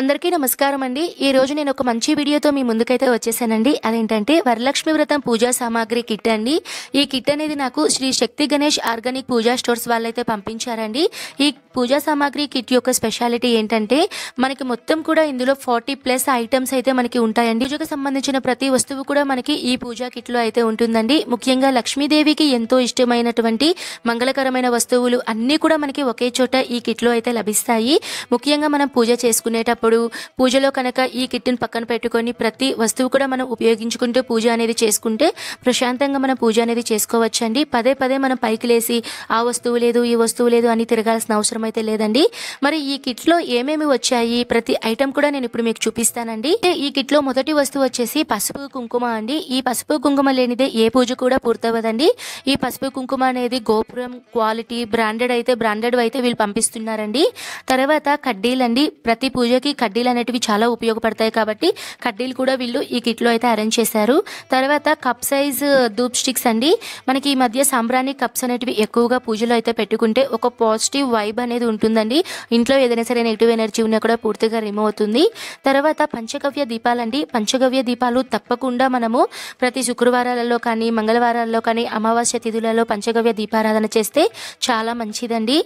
అందరికీ నమస్కారం అండి ఈ రోజు నేను ఒక మంచి వీడియోతో మీ ముందుకైతే వచ్చేసానండి అదేంటంటే వరలక్ష్మి వ్రతం పూజా సామాగ్రి కిట్ అండి ఈ కిట్ అనేది నాకు శ్రీ శక్తి గణేష్ ఆర్గానిక్ పూజా స్టోర్స్ వాళ్ళైతే పంపించారండి ఈ పూజా సామాగ్రి కిట్ యొక్క స్పెషాలిటీ ఏంటంటే మనకి మొత్తం కూడా ఇందులో ఫార్టీ ప్లస్ ఐటమ్స్ అయితే మనకి ఉంటాయండి పూజకు సంబంధించిన ప్రతి వస్తువు కూడా మనకి ఈ పూజా లో అయితే ఉంటుందండి ముఖ్యంగా లక్ష్మీదేవికి ఎంతో ఇష్టమైనటువంటి మంగళకరమైన వస్తువులు అన్ని కూడా మనకి ఒకే చోట ఈ కిట్ లో అయితే లభిస్తాయి ముఖ్యంగా మనం పూజ చేసుకునేటప్పుడు పూజలో కనుక ఈ కిట్ని పక్కన పెట్టుకొని ప్రతి వస్తువు కూడా మనం ఉపయోగించుకుంటూ పూజ అనేది చేసుకుంటే ప్రశాంతంగా మనం పూజ అనేది చేసుకోవచ్చండి పదే పదే మనం పైకి లేసి ఆ వస్తువు లేదు ఈ వస్తువు లేదు అని తిరగాల్సిన అవసరం అయితే లేదండి మరి ఈ కిట్ లో ఏమేమి వచ్చాయి ప్రతి ఐటెం కూడా నేను ఇప్పుడు మీకు చూపిస్తానండి ఈ కిట్ లో మొదటి వస్తువు వచ్చేసి పసుపు కుంకుమ అండి ఈ పసుపు కుంకుమ లేనిదే ఏ పూజ కూడా పూర్తవదండి ఈ పసుపు కుంకుమ అనేది గోపురం క్వాలిటీ బ్రాండెడ్ అయితే బ్రాండెడ్ అయితే వీళ్ళు పంపిస్తున్నారండి తర్వాత కడ్డీలండి ప్రతి పూజకి కడ్డీలు అనేటివి చాలా ఉపయోగపడతాయి కాబట్టి కడ్డీలు కూడా వీళ్ళు ఈ కిట్లో అయితే అరేంజ్ చేశారు తర్వాత కప్ సైజ్ ధూప్ స్టిక్స్ అండి మనకి ఈ మధ్య సాంబ్రాణి కప్స్ అనేటివి ఎక్కువగా పూజలో అయితే పెట్టుకుంటే ఒక పాజిటివ్ వైబ్ అనేది అనేది ఉంటుందండి ఇంట్లో ఏదైనా సరే నెగిటివ్ ఎనర్జీ ఉన్నా కూడా పూర్తిగా రిమూవ్ అవుతుంది తర్వాత పంచగవ్య దీపాలండి పంచగవ్య దీపాలు తప్పకుండా మనము ప్రతి శుక్రవారాలలో కానీ మంగళవారాల్లో కానీ అమావాస్య తిథులలో పంచగవ్య దీపారాధన చేస్తే చాలా మంచిదండి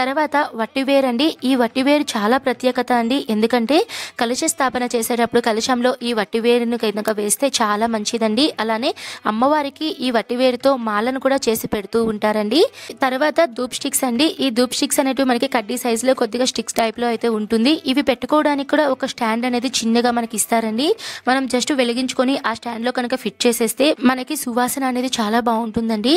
తర్వాత వట్టివేర్ అండి ఈ వట్టివేరు చాలా ప్రత్యేకత అండి ఎందుకంటే కలుష స్థాపన చేసేటప్పుడు కలుషంలో ఈ వట్టివేరును కనుక వేస్తే చాలా మంచిదండి అలానే అమ్మవారికి ఈ వట్టివేరుతో మాలను కూడా చేసి పెడుతూ ఉంటారండి తర్వాత ధూప్ స్టిక్స్ అండి ఈ ధూప్ స్టిక్స్ అనేటివి మనకి మనకి కడ్డీ సైజులో కొద్దిగా స్టిక్స్ టైప్లో అయితే ఉంటుంది ఇవి పెట్టుకోవడానికి కూడా ఒక స్టాండ్ అనేది చిన్నగా మనకి ఇస్తారండి మనం జస్ట్ వెలిగించుకొని ఆ స్టాండ్లో కనుక ఫిట్ చేసేస్తే మనకి సువాసన అనేది చాలా బాగుంటుందండి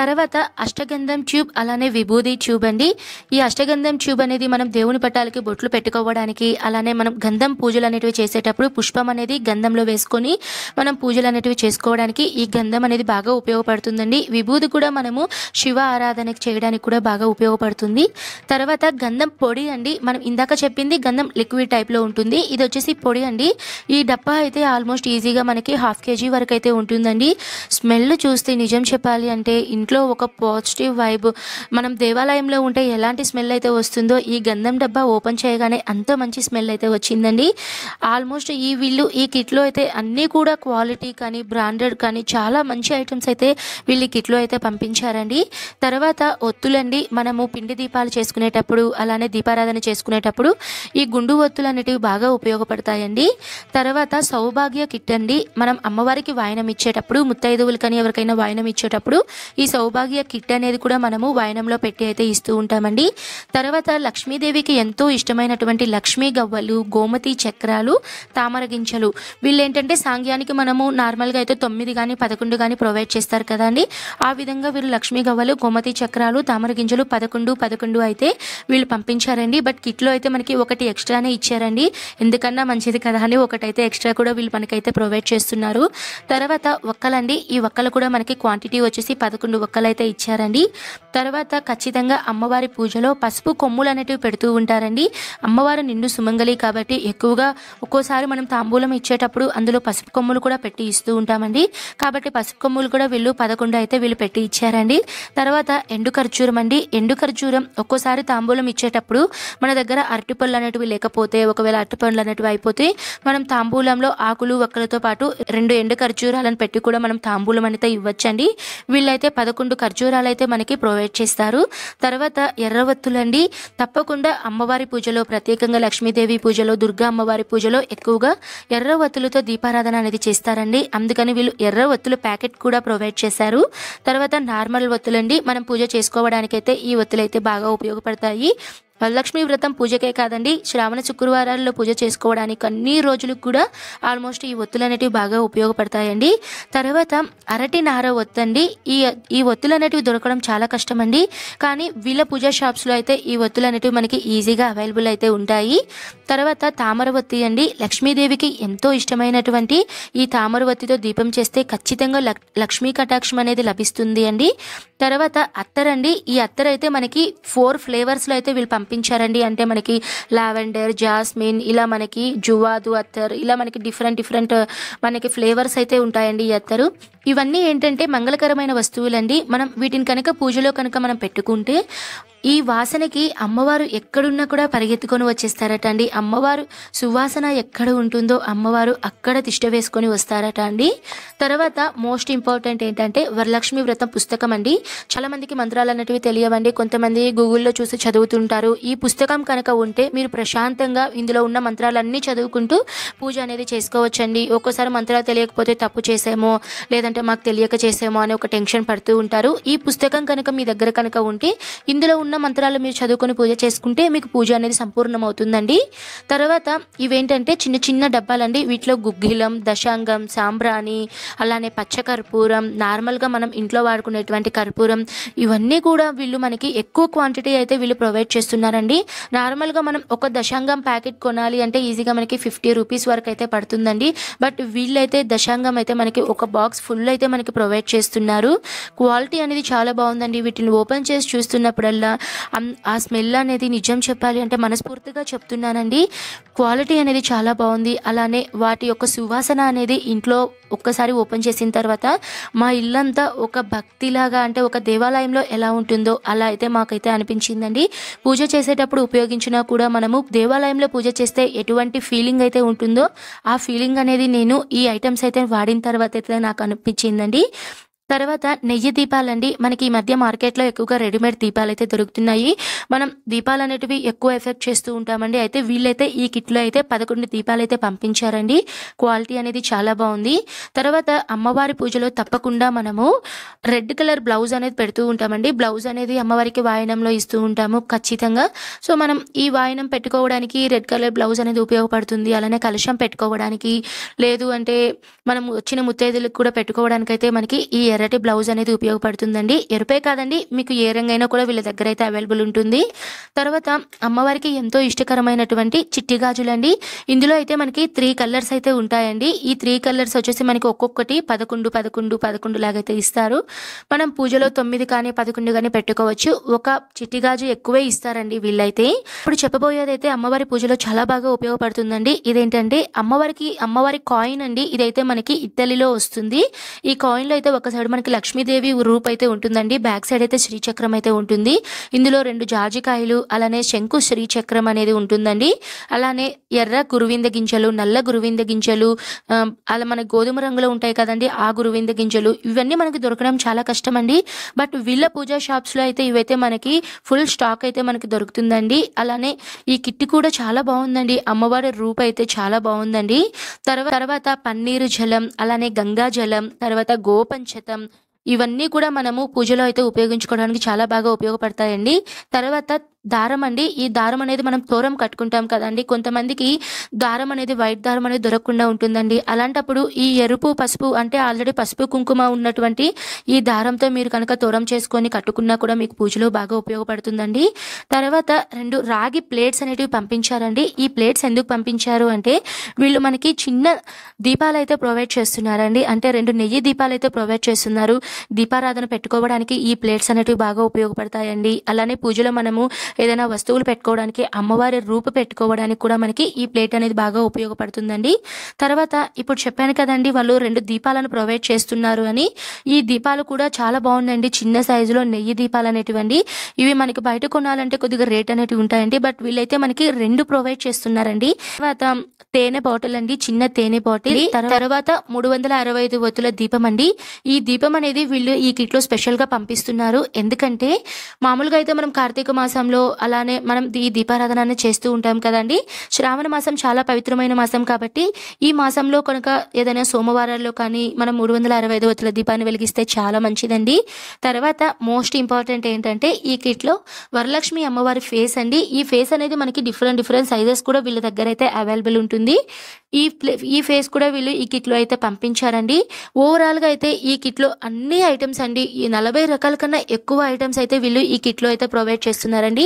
తర్వాత అష్టగంధం ట్యూబ్ అలానే విభూది ట్యూబ్ అండి ఈ అష్టగంధం ట్యూబ్ అనేది మనం దేవుని పట్టాలకి బొట్లు పెట్టుకోవడానికి అలానే మనం గంధం పూజలు అనేటివి చేసేటప్పుడు పుష్పం అనేది గంధంలో వేసుకొని మనం పూజలు అనేటివి చేసుకోవడానికి ఈ గంధం అనేది బాగా ఉపయోగపడుతుందండి విభూది కూడా మనము శివ ఆరాధన చేయడానికి కూడా బాగా ఉపయోగపడుతుంది తర్వాత గంధం పొడి అండి మనం ఇందాక చెప్పింది గంధం లిక్విడ్ టైప్లో ఉంటుంది ఇది వచ్చేసి పొడి అండి ఈ డబ్బా అయితే ఆల్మోస్ట్ ఈజీగా మనకి హాఫ్ కేజీ వరకు అయితే ఉంటుందండి స్మెల్ చూస్తే నిజం చెప్పాలి అంటే ఇంట్లో ఒక పాజిటివ్ వైబ్ మనం దేవాలయంలో ఉంటే ఎలాంటి స్మెల్ అయితే వస్తుందో ఈ గంధం డబ్బా ఓపెన్ చేయగానే అంత మంచి స్మెల్ అయితే వచ్చిందండి ఆల్మోస్ట్ ఈ వీళ్ళు ఈ కిట్లో అయితే అన్నీ కూడా క్వాలిటీ కానీ బ్రాండెడ్ కానీ చాలా మంచి ఐటమ్స్ అయితే వీళ్ళు కిట్లో అయితే పంపించారండి తర్వాత ఒత్తులండి మనము పిండి దీపాలు చేసుకునేటప్పుడు అలానే దీపారాధన చేసుకునేటప్పుడు ఈ గుండు ఒత్తులు అనేటివి బాగా ఉపయోగపడతాయండి తర్వాత సౌభాగ్య కిట్ అండి మనం అమ్మవారికి వాయనం ఇచ్చేటప్పుడు ముత్తైదువులు కానీ ఎవరికైనా వాయనం ఇచ్చేటప్పుడు ఈ సౌభాగ్య కిట్ అనేది కూడా మనము వాయనంలో పెట్టి అయితే ఇస్తూ ఉంటామండి తర్వాత లక్ష్మీదేవికి ఎంతో ఇష్టమైనటువంటి లక్ష్మీ గవ్వలు గోమతి చక్రాలు తామర గింజలు వీళ్ళు ఏంటంటే సాంగ్యానికి మనము నార్మల్గా అయితే తొమ్మిది కానీ పదకొండు కానీ ప్రొవైడ్ చేస్తారు కదండి ఆ విధంగా వీళ్ళు లక్ష్మీ గవ్వలు గోమతి చక్రాలు తామర గింజలు పదకొండు పదకొండు అయితే వీళ్ళు పంపించారండి బట్ కిట్లో అయితే మనకి ఒకటి ఎక్స్ట్రానే ఇచ్చారండి ఎందుకన్నా మంచిది కదా అని ఒకటైతే ఎక్స్ట్రా కూడా వీళ్ళు మనకైతే ప్రొవైడ్ చేస్తున్నారు తర్వాత ఒక్కలండి ఈ ఒక్కలు కూడా మనకి క్వాంటిటీ వచ్చేసి పదకొండు ఒక్కలైతే ఇచ్చారండి తర్వాత ఖచ్చితంగా అమ్మవారి పూజలో పసుపు కొమ్ములు అనేటివి పెడుతూ ఉంటారండి అమ్మవారు నిండు సుమంగలి కాబట్టి ఎక్కువగా ఒక్కోసారి మనం తాంబూలం ఇచ్చేటప్పుడు అందులో పసుపు కొమ్ములు కూడా పెట్టి ఇస్తూ ఉంటామండి కాబట్టి పసుపు కొమ్ములు కూడా వీళ్ళు పదకొండు అయితే వీళ్ళు పెట్టి ఇచ్చారండి తర్వాత ఎండు ఖర్జూరం అండి ఎండు ఖర్జూరం ఒక్కోసారి తాంబూలం ఇచ్చేటప్పుడు మన దగ్గర అరటిపళ్ళు అనేటివి లేకపోతే ఒకవేళ అరటిపండ్లు అనేటివి అయిపోతే మనం తాంబూలంలో ఆకులు ఒక్కలతో పాటు రెండు ఎండు ఖర్జూరాలను పెట్టి కూడా మనం తాంబూలం అనేది ఇవ్వచ్చండి వీళ్ళైతే పద పదకొండు ఖర్జూరాలు అయితే మనకి ప్రొవైడ్ చేస్తారు తర్వాత ఎర్రవత్తులండి తప్పకుండా అమ్మవారి పూజలో ప్రత్యేకంగా లక్ష్మీదేవి పూజలో దుర్గా అమ్మవారి పూజలో ఎక్కువగా ఎర్రవత్తులతో దీపారాధన అనేది చేస్తారండి అందుకని వీళ్ళు ఎర్రవత్తుల ప్యాకెట్ కూడా ప్రొవైడ్ చేశారు తర్వాత నార్మల్ వత్తులండి మనం పూజ చేసుకోవడానికైతే ఈ వత్తులు అయితే బాగా ఉపయోగపడతాయి వరలక్ష్మి వ్రతం పూజకే కాదండి శ్రావణ శుక్రవారాల్లో పూజ చేసుకోవడానికి అన్ని రోజులు కూడా ఆల్మోస్ట్ ఈ ఒత్తులు అనేటివి బాగా ఉపయోగపడతాయండి తర్వాత అరటి నార ఒత్తండి ఈ ఈ ఒత్తులు అనేటివి దొరకడం చాలా కష్టమండి కానీ వీళ్ళ పూజా షాప్స్లో అయితే ఈ ఒత్తులు అనేటివి మనకి ఈజీగా అవైలబుల్ అయితే ఉంటాయి తర్వాత తామర ఒత్తి అండి లక్ష్మీదేవికి ఎంతో ఇష్టమైనటువంటి ఈ తామర ఒత్తితో దీపం చేస్తే ఖచ్చితంగా లక్ష్మీ కటాక్షం అనేది లభిస్తుంది అండి తర్వాత అత్తరండి ఈ అత్తర అయితే మనకి ఫోర్ ఫ్లేవర్స్లో అయితే వీళ్ళు పంపించారండి అంటే మనకి లావెండర్ జాస్మిన్ ఇలా మనకి జువాదు అత్తర్ ఇలా మనకి డిఫరెంట్ డిఫరెంట్ మనకి ఫ్లేవర్స్ అయితే ఉంటాయండి ఈ అత్తరు ఇవన్నీ ఏంటంటే మంగళకరమైన వస్తువులండి మనం వీటిని కనుక పూజలో కనుక మనం పెట్టుకుంటే ఈ వాసనకి అమ్మవారు ఎక్కడున్నా కూడా పరిగెత్తుకొని వచ్చేస్తారట అండి అమ్మవారు సువాసన ఎక్కడ ఉంటుందో అమ్మవారు అక్కడ తిష్ట వేసుకొని వస్తారట అండి తర్వాత మోస్ట్ ఇంపార్టెంట్ ఏంటంటే వరలక్ష్మి వ్రతం పుస్తకం అండి చాలా మందికి మంత్రాలు అన్నటివి తెలియవండి కొంతమంది గూగుల్లో చూసి చదువుతుంటారు ఈ పుస్తకం కనుక ఉంటే మీరు ప్రశాంతంగా ఇందులో ఉన్న మంత్రాలన్నీ చదువుకుంటూ పూజ అనేది చేసుకోవచ్చండి ఒక్కోసారి మంత్రాలు తెలియకపోతే తప్పు చేసేమో లేదంటే మాకు తెలియక చేసేమో అనే ఒక టెన్షన్ పడుతూ ఉంటారు ఈ పుస్తకం కనుక మీ దగ్గర కనుక ఉంటే ఇందులో ఉన్న ఉన్న మంత్రాలు మీరు చదువుకొని పూజ చేసుకుంటే మీకు పూజ అనేది సంపూర్ణం అవుతుందండి తర్వాత ఇవేంటంటే చిన్న చిన్న డబ్బాలండి వీటిలో గుగ్గిలం దశాంగం సాంబ్రాణి అలానే పచ్చ కర్పూరం నార్మల్గా మనం ఇంట్లో వాడుకునేటువంటి కర్పూరం ఇవన్నీ కూడా వీళ్ళు మనకి ఎక్కువ క్వాంటిటీ అయితే వీళ్ళు ప్రొవైడ్ చేస్తున్నారండి నార్మల్గా మనం ఒక దశాంగం ప్యాకెట్ కొనాలి అంటే ఈజీగా మనకి ఫిఫ్టీ రూపీస్ వరకు అయితే పడుతుందండి బట్ వీళ్ళైతే దశాంగం అయితే మనకి ఒక బాక్స్ ఫుల్ అయితే మనకి ప్రొవైడ్ చేస్తున్నారు క్వాలిటీ అనేది చాలా బాగుందండి వీటిని ఓపెన్ చేసి చూస్తున్నప్పుడల్లా ఆ స్మెల్ అనేది నిజం చెప్పాలి అంటే మనస్ఫూర్తిగా చెప్తున్నానండి క్వాలిటీ అనేది చాలా బాగుంది అలానే వాటి యొక్క సువాసన అనేది ఇంట్లో ఒక్కసారి ఓపెన్ చేసిన తర్వాత మా ఇల్లంతా ఒక భక్తిలాగా అంటే ఒక దేవాలయంలో ఎలా ఉంటుందో అలా అయితే మాకైతే అనిపించిందండి పూజ చేసేటప్పుడు ఉపయోగించినా కూడా మనము దేవాలయంలో పూజ చేస్తే ఎటువంటి ఫీలింగ్ అయితే ఉంటుందో ఆ ఫీలింగ్ అనేది నేను ఈ ఐటమ్స్ అయితే వాడిన తర్వాత అయితే నాకు అనిపించిందండి తర్వాత నెయ్యి దీపాలండి మనకి ఈ మధ్య మార్కెట్లో ఎక్కువగా రెడీమేడ్ దీపాలు అయితే దొరుకుతున్నాయి మనం దీపాలు అనేటివి ఎక్కువ ఎఫెక్ట్ చేస్తూ ఉంటామండి అయితే వీళ్ళైతే ఈ కిట్లో అయితే పదకొండు దీపాలు అయితే పంపించారండి క్వాలిటీ అనేది చాలా బాగుంది తర్వాత అమ్మవారి పూజలో తప్పకుండా మనము రెడ్ కలర్ బ్లౌజ్ అనేది పెడుతూ ఉంటామండి బ్లౌజ్ అనేది అమ్మవారికి వాయనంలో ఇస్తూ ఉంటాము ఖచ్చితంగా సో మనం ఈ వాయనం పెట్టుకోవడానికి రెడ్ కలర్ బ్లౌజ్ అనేది ఉపయోగపడుతుంది అలానే కలుషం పెట్టుకోవడానికి లేదు అంటే మనం వచ్చిన ముత్తైదులకు కూడా పెట్టుకోవడానికి అయితే మనకి ఈ ఎర్రటి బ్లౌజ్ అనేది ఉపయోగపడుతుందండి ఎరుపే కాదండి మీకు ఏ రంగైనా కూడా వీళ్ళ దగ్గర అయితే అవైలబుల్ ఉంటుంది తర్వాత అమ్మవారికి ఎంతో ఇష్టకరమైనటువంటి చిట్టి గాజులండి ఇందులో అయితే మనకి త్రీ కలర్స్ అయితే ఉంటాయండి ఈ త్రీ కలర్స్ వచ్చేసి మనకి ఒక్కొక్కటి పదకొండు పదకొండు పదకొండు లాగైతే ఇస్తారు మనం పూజలో తొమ్మిది కానీ పదకొండు కానీ పెట్టుకోవచ్చు ఒక చిట్టి గాజు ఎక్కువే ఇస్తారండి వీళ్ళైతే ఇప్పుడు చెప్పబోయేదైతే అమ్మవారి పూజలో చాలా బాగా ఉపయోగపడుతుందండి ఇదేంటంటే అమ్మవారికి అమ్మవారి కాయిన్ అండి ఇదైతే మనకి ఇద్దలిలో వస్తుంది ఈ కాయిన్లో అయితే ఒక సైడ్ ఇక్కడ మనకి లక్ష్మీదేవి రూప్ అయితే ఉంటుందండి బ్యాక్ సైడ్ అయితే శ్రీచక్రం అయితే ఉంటుంది ఇందులో రెండు జాజికాయలు అలానే శంకు శ్రీచక్రం అనేది ఉంటుందండి అలానే ఎర్ర గురువింద గింజలు నల్ల గురువింద గింజలు అలా మన గోధుమ రంగులో ఉంటాయి కదండి ఆ గురువింద గింజలు ఇవన్నీ మనకి దొరకడం చాలా కష్టం అండి బట్ వీళ్ళ పూజా షాప్స్లో అయితే ఇవైతే మనకి ఫుల్ స్టాక్ అయితే మనకి దొరుకుతుందండి అలానే ఈ కిట్ కూడా చాలా బాగుందండి అమ్మవారి రూప్ అయితే చాలా బాగుందండి తర్వాత తర్వాత పన్నీరు జలం అలానే గంగా జలం తర్వాత గోపంచతం లవంగం ఇవన్నీ కూడా మనము పూజలో అయితే ఉపయోగించుకోవడానికి చాలా బాగా ఉపయోగపడతాయండి తర్వాత దారం అండి ఈ దారం అనేది మనం తోరం కట్టుకుంటాం కదండి కొంతమందికి దారం అనేది వైట్ దారం అనేది దొరకకుండా ఉంటుందండి అలాంటప్పుడు ఈ ఎరుపు పసుపు అంటే ఆల్రెడీ పసుపు కుంకుమ ఉన్నటువంటి ఈ దారంతో మీరు కనుక తోరం చేసుకొని కట్టుకున్నా కూడా మీకు పూజలో బాగా ఉపయోగపడుతుందండి తర్వాత రెండు రాగి ప్లేట్స్ అనేటివి పంపించారండి ఈ ప్లేట్స్ ఎందుకు పంపించారు అంటే వీళ్ళు మనకి చిన్న దీపాలు అయితే ప్రొవైడ్ చేస్తున్నారండి అంటే రెండు నెయ్యి దీపాలు అయితే ప్రొవైడ్ చేస్తున్నారు దీపారాధన పెట్టుకోవడానికి ఈ ప్లేట్స్ అనేటివి బాగా ఉపయోగపడతాయండి అలానే పూజలో మనము ఏదైనా వస్తువులు పెట్టుకోవడానికి అమ్మవారి రూపు పెట్టుకోవడానికి కూడా మనకి ఈ ప్లేట్ అనేది బాగా ఉపయోగపడుతుందండి తర్వాత ఇప్పుడు చెప్పాను కదండి వాళ్ళు రెండు దీపాలను ప్రొవైడ్ చేస్తున్నారు అని ఈ దీపాలు కూడా చాలా బాగుందండి చిన్న సైజులో నెయ్యి దీపాలు అనేటివండి ఇవి మనకి బయట కొనాలంటే కొద్దిగా రేట్ అనేటివి ఉంటాయండి బట్ వీళ్ళైతే మనకి రెండు ప్రొవైడ్ చేస్తున్నారండి తర్వాత తేనె బాటిల్ అండి చిన్న తేనె బాటిల్ తర్వాత మూడు వందల అరవై ఐదు వత్తుల దీపం అండి ఈ దీపం అనేది వీళ్ళు ఈ కిట్లో స్పెషల్ గా పంపిస్తున్నారు ఎందుకంటే మామూలుగా అయితే మనం కార్తీక మాసంలో పూజలు అలానే మనం ఈ దీపారాధన చేస్తూ ఉంటాం కదండి శ్రావణ మాసం చాలా పవిత్రమైన మాసం కాబట్టి ఈ మాసంలో కనుక ఏదైనా సోమవారాల్లో కానీ మనం మూడు వందల అరవై ఐదు వత్తుల దీపాన్ని వెలిగిస్తే చాలా మంచిదండి తర్వాత మోస్ట్ ఇంపార్టెంట్ ఏంటంటే ఈ కిట్లో వరలక్ష్మి అమ్మవారి ఫేస్ అండి ఈ ఫేస్ అనేది మనకి డిఫరెంట్ డిఫరెంట్ సైజెస్ కూడా వీళ్ళ దగ్గర అయితే అవైలబుల్ ఉంటుంది ఈ ఈ ఫేస్ కూడా వీళ్ళు ఈ కిట్లో అయితే పంపించారండి ఓవరాల్గా అయితే ఈ కిట్లో అన్ని ఐటమ్స్ అండి ఈ నలభై రకాల కన్నా ఎక్కువ ఐటమ్స్ అయితే వీళ్ళు ఈ కిట్లో అయితే ప్రొవైడ్ చేస్తున్నారండి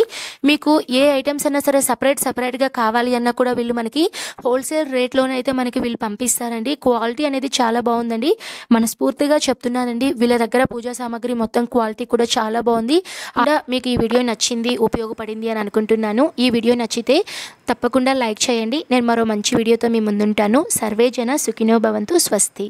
మీకు ఏ ఐటమ్స్ అయినా సరే సపరేట్ సపరేట్గా కావాలి అన్నా కూడా వీళ్ళు మనకి హోల్సేల్ రేట్లోనే అయితే మనకి వీళ్ళు పంపిస్తారండి క్వాలిటీ అనేది చాలా బాగుందండి మనస్ఫూర్తిగా చెప్తున్నానండి వీళ్ళ దగ్గర పూజా సామాగ్రి మొత్తం క్వాలిటీ కూడా చాలా బాగుంది అలా మీకు ఈ వీడియో నచ్చింది ఉపయోగపడింది అని అనుకుంటున్నాను ఈ వీడియో నచ్చితే తప్పకుండా లైక్ చేయండి నేను మరో మంచి వీడియోతో మీ ముందుంటాను సర్వే జన సుఖినో భవంతు స్వస్తి